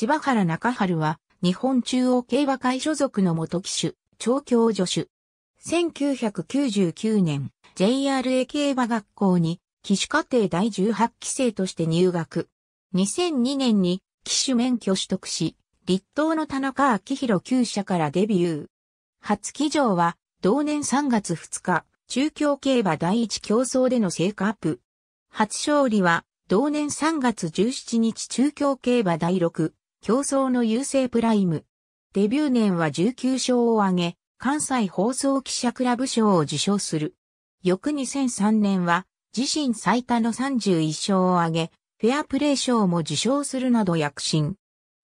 柴原中春は、日本中央競馬会所属の元騎手、調教助手。1999年、JRA 競馬学校に、騎手課程第18期生として入学。2002年に、騎手免許取得し、立東の田中明宏厩舎からデビュー。初騎乗は、同年3月2日、中京競馬第一競争での成果アップ。初勝利は、同年3月17日中京競馬第6、競争の優勢プライム。デビュー年は19勝を挙げ、関西放送記者クラブ賞を受賞する。翌2003年は、自身最多の31勝を挙げ、フェアプレー賞も受賞するなど躍進。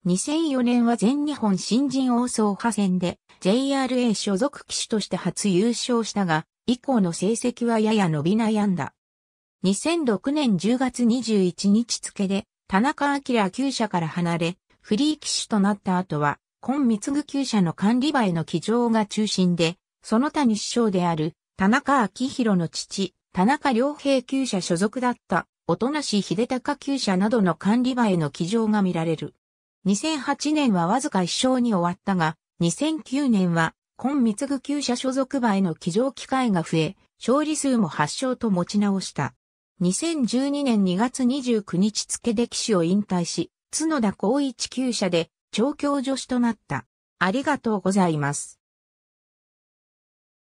2004年は全日本新人王総派戦で JRA 所属騎手として初優勝したが、以降の成績はやや伸び悩んだ。2006年10月21日付で田中明旧社から離れ、フリー騎手となった後は、今具級者の管理場への騎乗が中心で、その他に師匠である、田中明弘の父、田中良平厩舎所属だった、おとなし秀隆厩舎などの管理場への騎乗が見られる。2008年はわずか一勝に終わったが、2009年は、今具級者所属場への騎乗機会が増え、勝利数も8勝と持ち直した。2012年2月29日付で騎手を引退し、角田光一厩舎で調教助手となった。ありがとうございます。